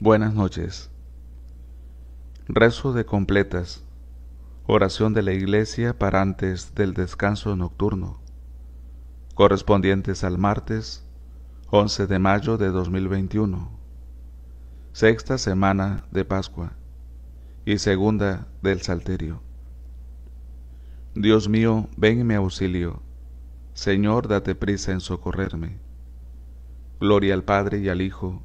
Buenas noches. Rezo de completas. Oración de la Iglesia para antes del descanso nocturno. Correspondientes al martes 11 de mayo de 2021. Sexta semana de Pascua y segunda del Salterio. Dios mío, ven en mi auxilio. Señor, date prisa en socorrerme. Gloria al Padre y al Hijo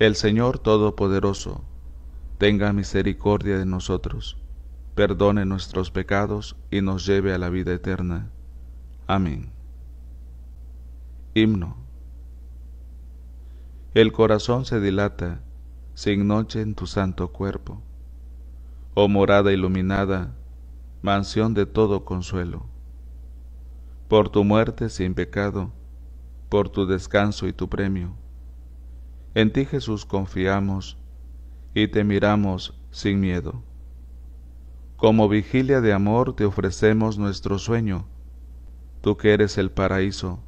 El Señor Todopoderoso, tenga misericordia de nosotros, perdone nuestros pecados y nos lleve a la vida eterna. Amén. Himno. El corazón se dilata sin noche en tu santo cuerpo. Oh morada iluminada, mansión de todo consuelo. Por tu muerte sin pecado, por tu descanso y tu premio en ti Jesús confiamos y te miramos sin miedo. Como vigilia de amor te ofrecemos nuestro sueño. Tú que eres el paraíso,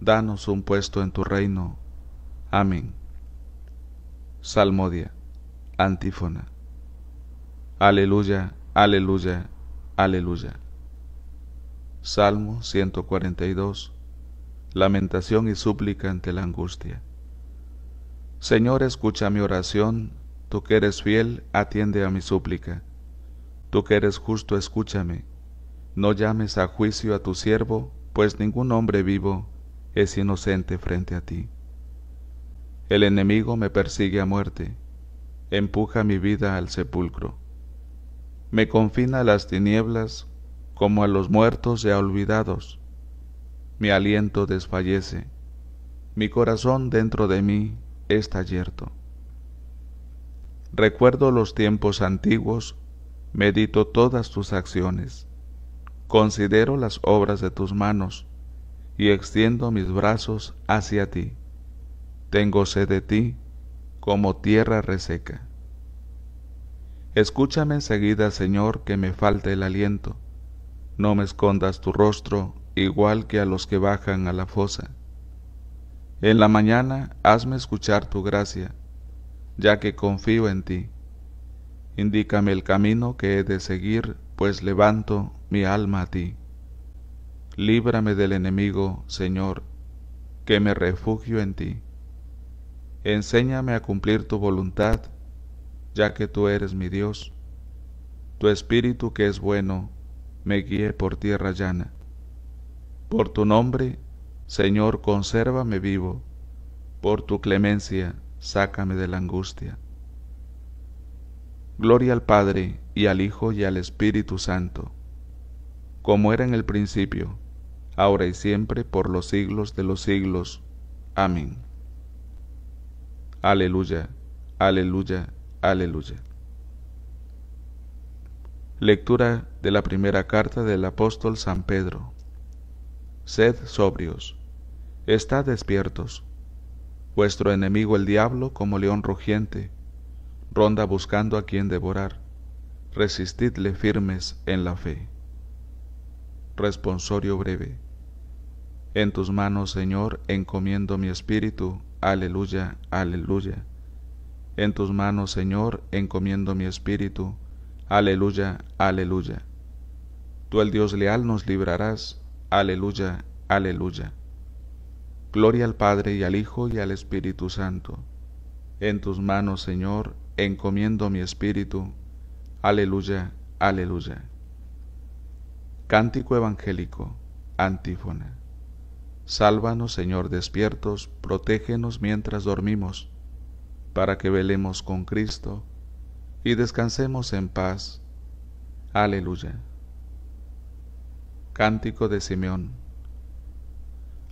danos un puesto en tu reino. Amén. Salmodia, antífona. Aleluya, aleluya, aleluya. Salmo 142. Lamentación y súplica ante la angustia. Señor, escucha mi oración, tú que eres fiel, atiende a mi súplica. Tú que eres justo, escúchame. No llames a juicio a tu siervo, pues ningún hombre vivo es inocente frente a ti. El enemigo me persigue a muerte, empuja mi vida al sepulcro. Me confina a las tinieblas como a los muertos a olvidados. Mi aliento desfallece, mi corazón dentro de mí Está yerto. Recuerdo los tiempos antiguos, medito todas tus acciones, considero las obras de tus manos y extiendo mis brazos hacia ti. Tengo sed de ti como tierra reseca. Escúchame enseguida, Señor, que me falte el aliento. No me escondas tu rostro igual que a los que bajan a la fosa en la mañana hazme escuchar tu gracia, ya que confío en ti. Indícame el camino que he de seguir, pues levanto mi alma a ti. Líbrame del enemigo, Señor, que me refugio en ti. Enséñame a cumplir tu voluntad, ya que tú eres mi Dios. Tu espíritu que es bueno, me guíe por tierra llana. Por tu nombre Señor, consérvame vivo, por tu clemencia, sácame de la angustia. Gloria al Padre, y al Hijo, y al Espíritu Santo, como era en el principio, ahora y siempre, por los siglos de los siglos. Amén. Aleluya, aleluya, aleluya. Lectura de la primera carta del apóstol San Pedro. Sed sobrios está despiertos. Vuestro enemigo el diablo, como león rugiente, ronda buscando a quien devorar. Resistidle firmes en la fe. Responsorio breve. En tus manos, Señor, encomiendo mi espíritu. Aleluya, aleluya. En tus manos, Señor, encomiendo mi espíritu. Aleluya, aleluya. Tú el Dios leal nos librarás. Aleluya, aleluya. Gloria al Padre y al Hijo y al Espíritu Santo. En tus manos, Señor, encomiendo mi espíritu. Aleluya, aleluya. Cántico Evangélico, antífona. Sálvanos, Señor, despiertos, protégenos mientras dormimos, para que velemos con Cristo y descansemos en paz. Aleluya. Cántico de Simeón.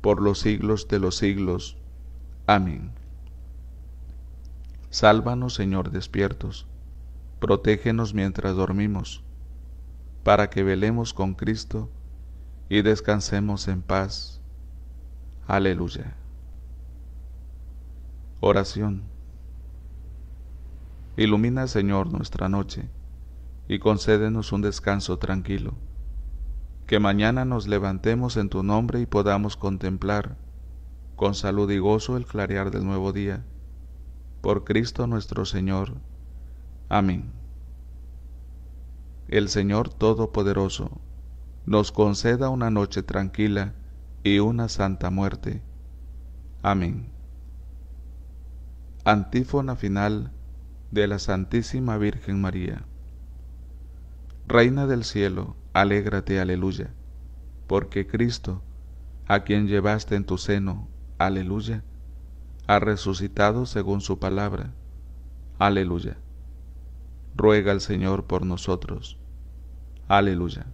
por los siglos de los siglos. Amén. Sálvanos, Señor, despiertos, protégenos mientras dormimos, para que velemos con Cristo y descansemos en paz. Aleluya. Oración. Ilumina, Señor, nuestra noche, y concédenos un descanso tranquilo que mañana nos levantemos en tu nombre y podamos contemplar con salud y gozo el clarear del nuevo día. Por Cristo nuestro Señor. Amén. El Señor Todopoderoso nos conceda una noche tranquila y una santa muerte. Amén. Antífona final de la Santísima Virgen María. Reina del cielo, Alégrate, aleluya, porque Cristo, a quien llevaste en tu seno, aleluya, ha resucitado según su palabra, aleluya. Ruega al Señor por nosotros, aleluya.